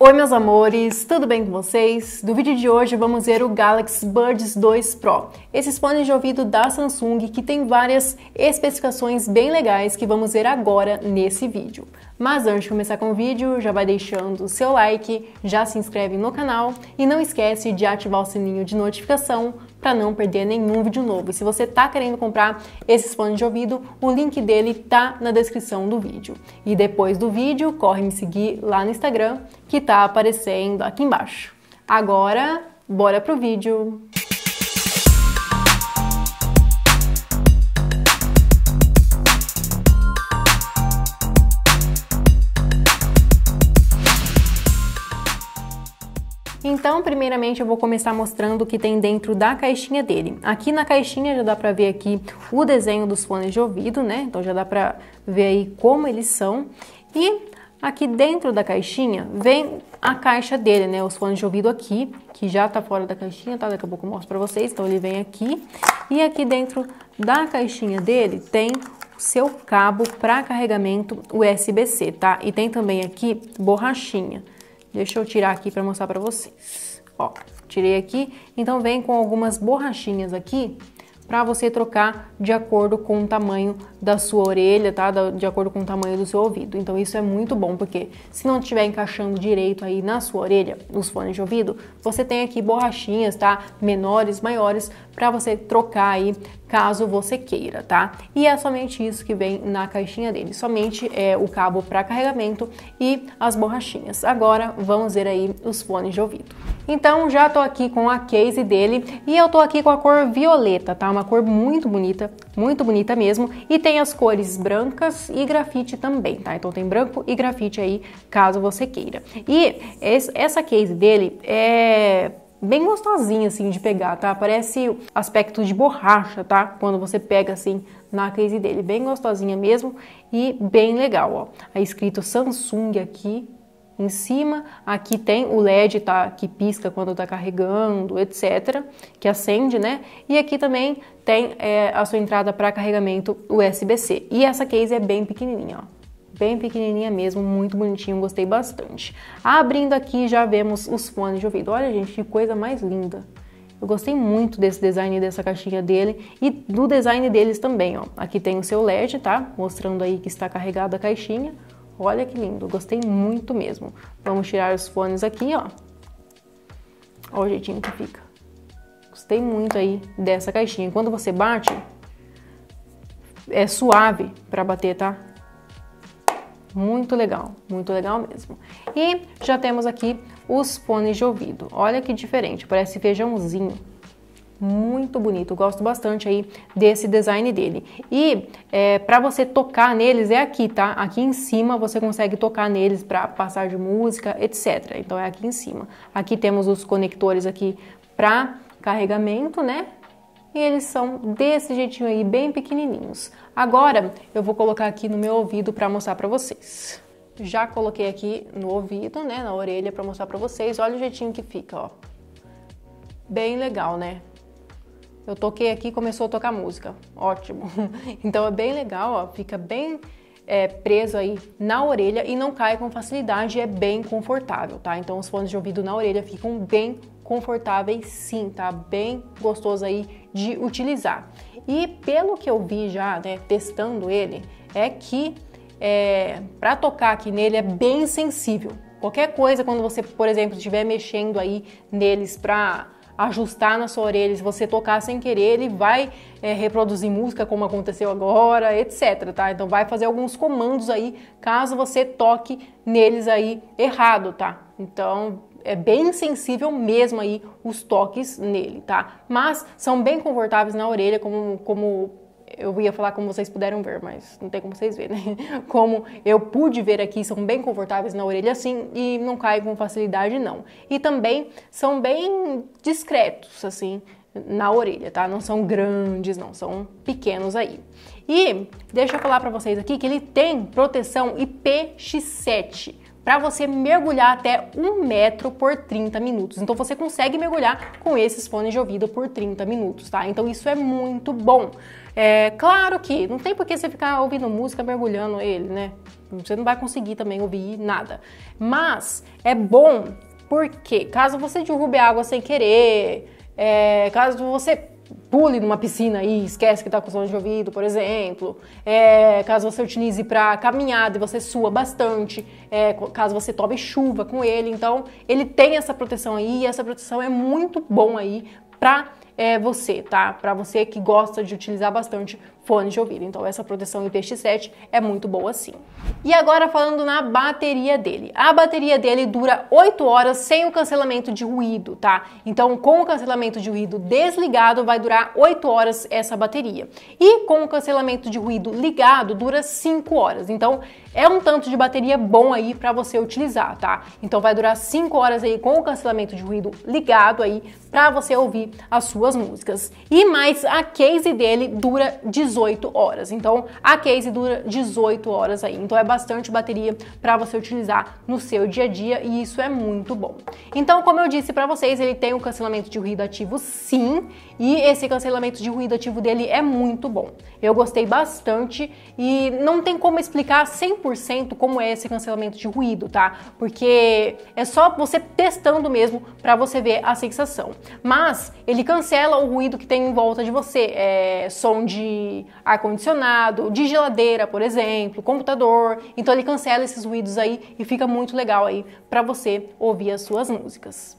Oi meus amores, tudo bem com vocês? No vídeo de hoje vamos ver o Galaxy Buds 2 Pro, esses fones de ouvido da Samsung que tem várias especificações bem legais que vamos ver agora nesse vídeo. Mas antes de começar com o vídeo, já vai deixando o seu like, já se inscreve no canal e não esquece de ativar o sininho de notificação para não perder nenhum vídeo novo. E se você está querendo comprar esses fones de ouvido, o link dele tá na descrição do vídeo. E depois do vídeo, corre me seguir lá no Instagram, que tá aparecendo aqui embaixo. Agora, bora pro vídeo! Então, primeiramente eu vou começar mostrando o que tem dentro da caixinha dele. Aqui na caixinha já dá pra ver aqui o desenho dos fones de ouvido, né? Então já dá pra ver aí como eles são. E aqui dentro da caixinha vem a caixa dele, né? Os fones de ouvido aqui, que já tá fora da caixinha, tá? Daqui a pouco eu mostro pra vocês. Então ele vem aqui. E aqui dentro da caixinha dele tem seu cabo para carregamento USB-C, tá? E tem também aqui borrachinha. Deixa eu tirar aqui para mostrar para vocês. Ó, tirei aqui. Então vem com algumas borrachinhas aqui para você trocar de acordo com o tamanho da sua orelha, tá? De acordo com o tamanho do seu ouvido. Então isso é muito bom, porque se não estiver encaixando direito aí na sua orelha, nos fones de ouvido, você tem aqui borrachinhas, tá? Menores, maiores, para você trocar aí caso você queira, tá? E é somente isso que vem na caixinha dele, somente é o cabo para carregamento e as borrachinhas. Agora vamos ver aí os fones de ouvido. Então já tô aqui com a case dele e eu tô aqui com a cor violeta, tá? Uma cor muito bonita, muito bonita mesmo. E tem as cores brancas e grafite também, tá? Então tem branco e grafite aí, caso você queira. E essa case dele é bem gostosinha assim de pegar, tá? Parece aspecto de borracha, tá? Quando você pega assim na case dele, bem gostosinha mesmo e bem legal, ó. Aí tá é escrito Samsung aqui em cima, aqui tem o LED tá que pisca quando tá carregando, etc, que acende, né? E aqui também tem é, a sua entrada para carregamento USB-C. E essa case é bem pequenininha, ó bem pequenininha mesmo, muito bonitinho, gostei bastante. Abrindo aqui já vemos os fones de ouvido. Olha, gente, que coisa mais linda. Eu gostei muito desse design dessa caixinha dele e do design deles também, ó. Aqui tem o seu LED, tá? Mostrando aí que está carregada a caixinha. Olha que lindo, gostei muito mesmo. Vamos tirar os fones aqui, ó. Olha o jeitinho que fica. Gostei muito aí dessa caixinha. Quando você bate, é suave para bater, tá? Muito legal, muito legal mesmo. E já temos aqui os fones de ouvido. Olha que diferente, parece feijãozinho. Muito bonito, gosto bastante aí desse design dele. E é, para você tocar neles é aqui, tá? Aqui em cima você consegue tocar neles para passar de música, etc. Então é aqui em cima. Aqui temos os conectores aqui para carregamento, né? e eles são desse jeitinho aí, bem pequenininhos. Agora eu vou colocar aqui no meu ouvido para mostrar para vocês. Já coloquei aqui no ouvido, né, na orelha para mostrar para vocês. Olha o jeitinho que fica, ó. Bem legal, né? Eu toquei aqui, começou a tocar música. Ótimo. Então é bem legal, ó, fica bem é, preso aí na orelha e não cai com facilidade, é bem confortável, tá? Então os fones de ouvido na orelha ficam bem confortáveis sim, tá bem gostoso aí de utilizar. E pelo que eu vi já, né, testando ele, é que é, para tocar aqui nele é bem sensível. Qualquer coisa, quando você, por exemplo, estiver mexendo aí neles para ajustar na sua orelha, se você tocar sem querer, ele vai é, reproduzir música como aconteceu agora, etc, tá? Então vai fazer alguns comandos aí, caso você toque neles aí errado, tá? Então é bem sensível mesmo aí os toques nele, tá? Mas são bem confortáveis na orelha, como, como eu ia falar como vocês puderam ver, mas não tem como vocês verem, né? Como eu pude ver aqui, são bem confortáveis na orelha assim e não caem com facilidade não. E também são bem discretos assim na orelha, tá? Não são grandes, não, são pequenos aí. E deixa eu falar para vocês aqui que ele tem proteção ipx 7 para você mergulhar até um metro por 30 minutos. Então você consegue mergulhar com esses fones de ouvido por 30 minutos, tá? Então isso é muito bom. É claro que não tem por que você ficar ouvindo música mergulhando ele, né? Você não vai conseguir também ouvir nada. Mas é bom porque caso você derrube água sem querer, é, caso você pule numa piscina e esquece que está com sono de ouvido, por exemplo. É, caso você utilize para caminhada e você sua bastante. É, caso você tome chuva com ele. Então, ele tem essa proteção aí e essa proteção é muito bom aí para é, você, tá? Para você que gosta de utilizar bastante fones de ouvido. Então essa proteção IPX7 é muito boa sim. E agora falando na bateria dele. A bateria dele dura 8 horas sem o cancelamento de ruído, tá? Então com o cancelamento de ruído desligado vai durar 8 horas essa bateria. E com o cancelamento de ruído ligado dura 5 horas. Então é um tanto de bateria bom aí para você utilizar, tá? Então vai durar 5 horas aí com o cancelamento de ruído ligado aí para você ouvir as suas músicas. E mais a case dele dura 18 18 horas. Então a case dura 18 horas aí. Então é bastante bateria para você utilizar no seu dia a dia e isso é muito bom. Então, como eu disse para vocês, ele tem um cancelamento de ruído ativo sim, e esse cancelamento de ruído ativo dele é muito bom. Eu gostei bastante e não tem como explicar 100% como é esse cancelamento de ruído, tá? Porque é só você testando mesmo para você ver a sensação. Mas ele cancela o ruído que tem em volta de você, é, som de ar-condicionado, de geladeira, por exemplo, computador. Então ele cancela esses ruídos aí e fica muito legal aí para você ouvir as suas músicas.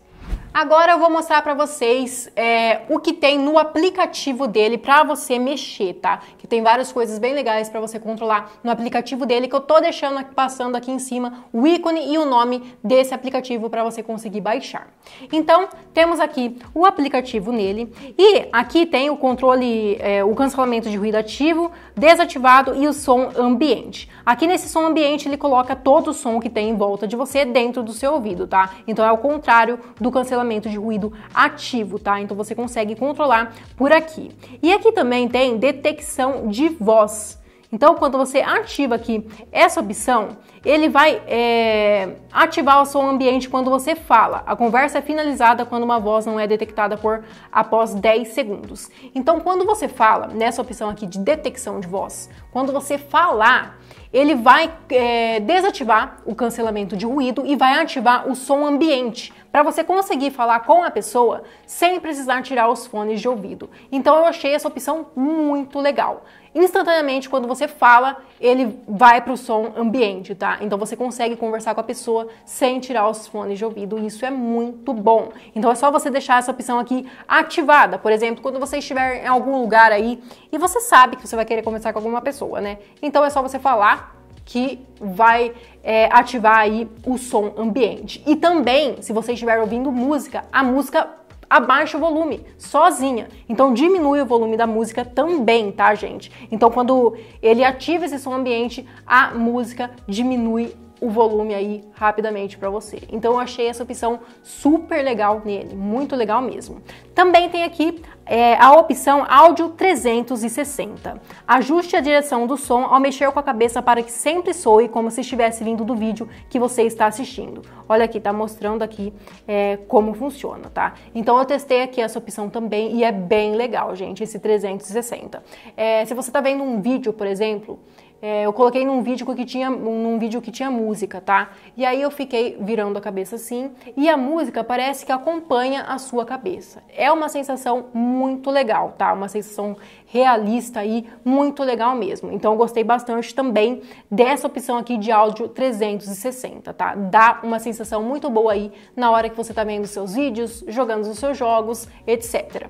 Agora eu vou mostrar para vocês é, o que tem no aplicativo dele para você mexer, tá? Que tem várias coisas bem legais para você controlar no aplicativo dele que eu tô deixando aqui, passando aqui em cima o ícone e o nome desse aplicativo para você conseguir baixar. Então temos aqui o aplicativo nele e aqui tem o controle, é, o cancelamento de ruído ativo, desativado e o som ambiente. Aqui nesse som ambiente ele coloca todo o som que tem em volta de você dentro do seu ouvido, tá? Então é o contrário do cancelamento cancelamento de ruído ativo, tá? Então você consegue controlar por aqui. E aqui também tem detecção de voz. Então, quando você ativa aqui essa opção, ele vai é, ativar o som ambiente quando você fala. A conversa é finalizada quando uma voz não é detectada por após 10 segundos. Então, quando você fala, nessa opção aqui de detecção de voz, quando você falar, ele vai é, desativar o cancelamento de ruído e vai ativar o som ambiente para você conseguir falar com a pessoa sem precisar tirar os fones de ouvido. Então eu achei essa opção muito legal. Instantaneamente, quando você fala, ele vai para o som ambiente, tá? Então você consegue conversar com a pessoa sem tirar os fones de ouvido, isso é muito bom. Então é só você deixar essa opção aqui ativada. Por exemplo, quando você estiver em algum lugar aí e você sabe que você vai querer conversar com alguma pessoa, né? Então é só você falar que vai é, ativar aí o som ambiente. E também, se você estiver ouvindo música, a música abaixa o volume sozinha. Então diminui o volume da música também, tá, gente? Então quando ele ativa esse som ambiente, a música diminui o volume aí rapidamente para você. Então eu achei essa opção super legal nele, muito legal mesmo. Também tem aqui é, a opção áudio 360. Ajuste a direção do som ao mexer com a cabeça para que sempre soe como se estivesse vindo do vídeo que você está assistindo. Olha aqui, tá mostrando aqui é, como funciona, tá? Então eu testei aqui essa opção também e é bem legal, gente, esse 360. É, se você tá vendo um vídeo, por exemplo, é, eu coloquei num vídeo que tinha num vídeo que tinha música, tá? E aí eu fiquei virando a cabeça assim, e a música parece que acompanha a sua cabeça. É uma sensação muito legal, tá? Uma sensação realista aí, muito legal mesmo. Então eu gostei bastante também dessa opção aqui de áudio 360, tá? Dá uma sensação muito boa aí na hora que você tá vendo seus vídeos, jogando os seus jogos, etc.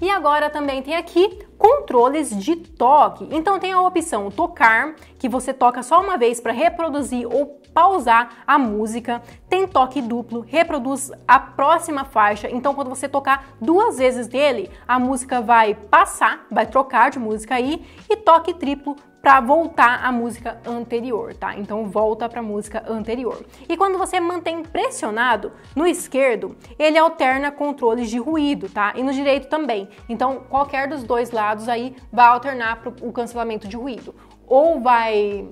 E agora também tem aqui controles de toque. Então tem a opção tocar, que você toca só uma vez para reproduzir ou pausar a música, tem toque duplo, reproduz a próxima faixa. Então, quando você tocar duas vezes dele, a música vai passar, vai trocar de música aí, e toque triplo para voltar à música anterior, tá? Então volta para a música anterior. E quando você mantém pressionado no esquerdo, ele alterna controles de ruído, tá? E no direito também. Então qualquer dos dois lados aí vai alternar pro, o cancelamento de ruído. Ou vai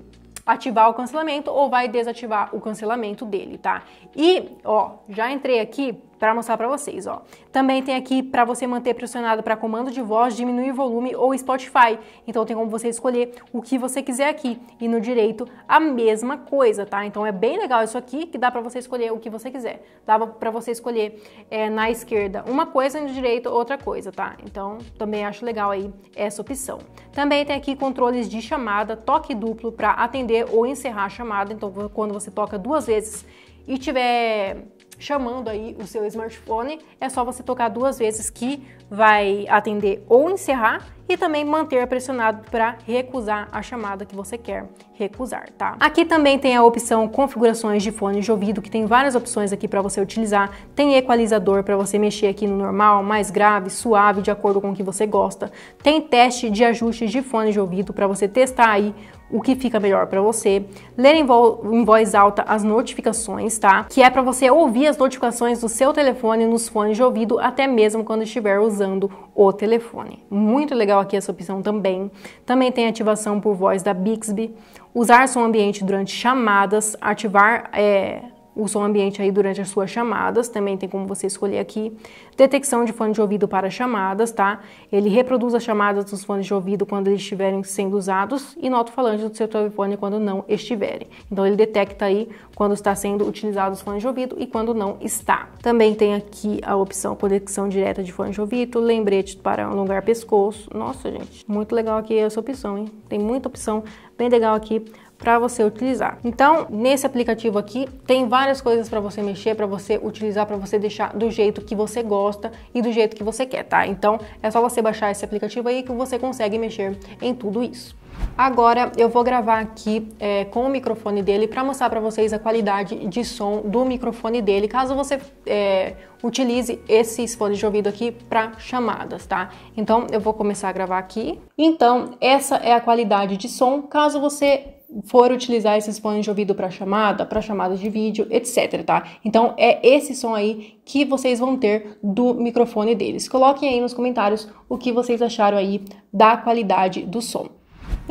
ativar o cancelamento ou vai desativar o cancelamento dele, tá? E, ó, já entrei aqui para mostrar para vocês, ó. Também tem aqui para você manter pressionado para comando de voz, diminuir volume ou Spotify. Então tem como você escolher o que você quiser aqui e no direito a mesma coisa, tá? Então é bem legal isso aqui que dá para você escolher o que você quiser. Dá para você escolher é, na esquerda uma coisa e no direito outra coisa, tá? Então também acho legal aí essa opção. Também tem aqui controles de chamada, toque duplo para atender ou encerrar a chamada. Então quando você toca duas vezes e tiver chamando aí o seu smartphone. É só você tocar duas vezes que vai atender ou encerrar e também manter pressionado para recusar a chamada que você quer recusar, tá? Aqui também tem a opção configurações de fone de ouvido, que tem várias opções aqui para você utilizar. Tem equalizador para você mexer aqui no normal, mais grave, suave, de acordo com o que você gosta. Tem teste de ajustes de fone de ouvido para você testar aí o que fica melhor para você, ler em, vo em, voz alta as notificações, tá? Que é para você ouvir as notificações do seu telefone nos fones de ouvido, até mesmo quando estiver usando o telefone. Muito legal aqui essa opção também. Também tem ativação por voz da Bixby, usar som ambiente durante chamadas, ativar é, o som ambiente aí durante as suas chamadas, também tem como você escolher aqui. Detecção de fone de ouvido para chamadas, tá? Ele reproduz as chamadas dos fones de ouvido quando eles estiverem sendo usados e no alto-falante do seu telefone quando não estiverem. Então ele detecta aí quando está sendo utilizado os fones de ouvido e quando não está. Também tem aqui a opção conexão direta de fone de ouvido, lembrete para alongar pescoço. Nossa, gente, muito legal aqui essa opção, hein? Tem muita opção bem legal aqui para você utilizar. Então, nesse aplicativo aqui tem várias coisas para você mexer, para você utilizar, para você deixar do jeito que você gosta e do jeito que você quer, tá? Então, é só você baixar esse aplicativo aí que você consegue mexer em tudo isso. Agora eu vou gravar aqui é, com o microfone dele para mostrar para vocês a qualidade de som do microfone dele, caso você é, utilize esses fones de ouvido aqui para chamadas, tá? Então eu vou começar a gravar aqui. Então essa é a qualidade de som, caso você for utilizar esses fones de ouvido para chamada, para chamada de vídeo, etc, tá? Então é esse som aí que vocês vão ter do microfone deles. Coloquem aí nos comentários o que vocês acharam aí da qualidade do som.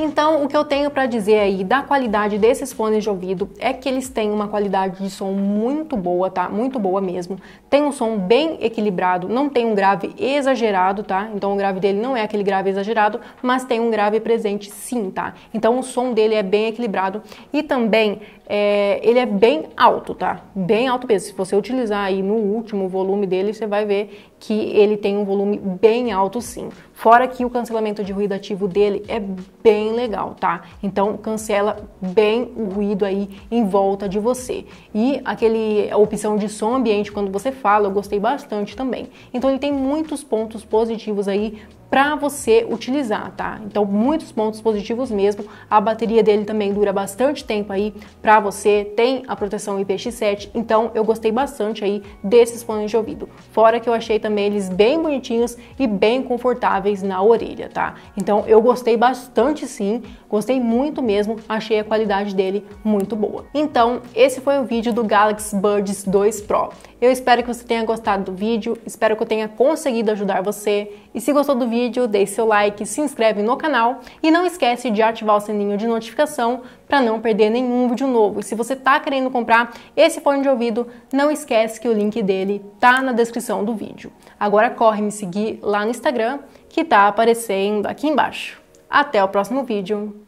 Então, o que eu tenho para dizer aí da qualidade desses fones de ouvido é que eles têm uma qualidade de som muito boa, tá? Muito boa mesmo. Tem um som bem equilibrado, não tem um grave exagerado, tá? Então, o grave dele não é aquele grave exagerado, mas tem um grave presente sim, tá? Então, o som dele é bem equilibrado e também é, ele é bem alto, tá? Bem alto peso. Se você utilizar aí no último volume dele, você vai ver que ele tem um volume bem alto sim. Fora que o cancelamento de ruído ativo dele é bem legal, tá? Então cancela bem o ruído aí em volta de você. E aquele a opção de som ambiente quando você fala, eu gostei bastante também. Então ele tem muitos pontos positivos aí para você utilizar, tá? Então, muitos pontos positivos mesmo. A bateria dele também dura bastante tempo aí para você, tem a proteção IPX7, então eu gostei bastante aí desses fones de ouvido. Fora que eu achei também eles bem bonitinhos e bem confortáveis na orelha, tá? Então, eu gostei bastante sim, gostei muito mesmo, achei a qualidade dele muito boa. Então, esse foi o vídeo do Galaxy Buds 2 Pro. Eu espero que você tenha gostado do vídeo, espero que eu tenha conseguido ajudar você. E se gostou do vídeo, vídeo, deixe seu like, se inscreve no canal e não esquece de ativar o sininho de notificação para não perder nenhum vídeo novo. E se você está querendo comprar esse fone de ouvido, não esquece que o link dele tá na descrição do vídeo. Agora corre me seguir lá no Instagram, que tá aparecendo aqui embaixo. Até o próximo vídeo.